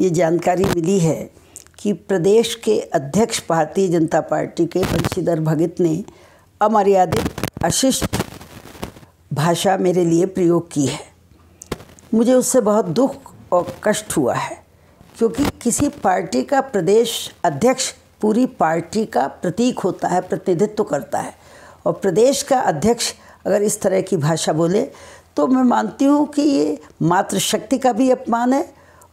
ये जानकारी मिली है कि प्रदेश के अध्यक्ष भारतीय जनता पार्टी के बंशीधर भगत ने अमर्यादित अशिष्ट भाषा मेरे लिए प्रयोग की है मुझे उससे बहुत दुख और कष्ट हुआ है क्योंकि किसी पार्टी का प्रदेश अध्यक्ष पूरी पार्टी का प्रतीक होता है प्रतिनिधित्व करता है और प्रदेश का अध्यक्ष अगर इस तरह की भाषा बोले तो मैं मानती हूँ कि ये मातृशक्ति का भी अपमान है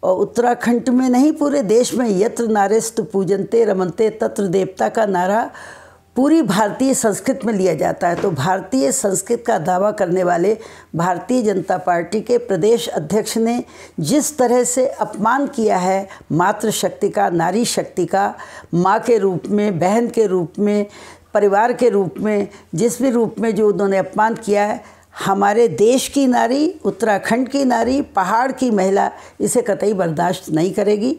और उत्तराखंड में नहीं पूरे देश में यत्र नारेस्त पूजनते रमनते तत्र देवता का नारा पूरी भारतीय संस्कृत में लिया जाता है तो भारतीय संस्कृत का दावा करने वाले भारतीय जनता पार्टी के प्रदेश अध्यक्ष ने जिस तरह से अपमान किया है मातृशक्ति का नारी शक्ति का माँ के रूप में बहन के रूप में परिवार के रूप में जिस भी रूप में जो उन्होंने अपमान किया है हमारे देश की नारी उत्तराखंड की नारी पहाड़ की महिला इसे कतई बर्दाश्त नहीं करेगी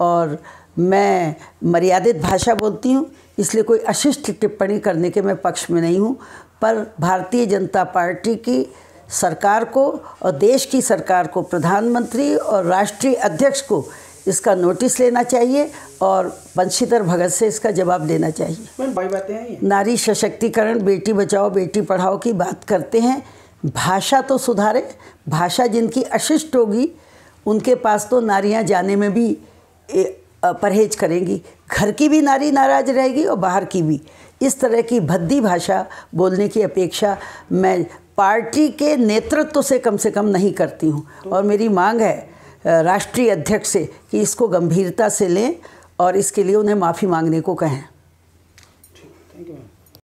और मैं मर्यादित भाषा बोलती हूँ इसलिए कोई अशिष्ट टिप्पणी करने के मैं पक्ष में नहीं हूँ पर भारतीय जनता पार्टी की सरकार को और देश की सरकार को प्रधानमंत्री और राष्ट्रीय अध्यक्ष को इसका नोटिस लेना चाहिए और बंशीधर भगत से इसका जवाब देना चाहिए बातें हैं नारी सशक्तिकरण बेटी बचाओ बेटी पढ़ाओ की बात करते हैं भाषा तो सुधारे भाषा जिनकी अशिष्ट होगी उनके पास तो नारियाँ जाने में भी परहेज करेंगी घर की भी नारी नाराज रहेगी और बाहर की भी इस तरह की भद्दी भाषा बोलने की अपेक्षा मैं पार्टी के नेतृत्व से कम से कम नहीं करती हूँ और मेरी मांग है राष्ट्रीय अध्यक्ष से कि इसको गंभीरता से लें और इसके लिए उन्हें माफ़ी मांगने को कहें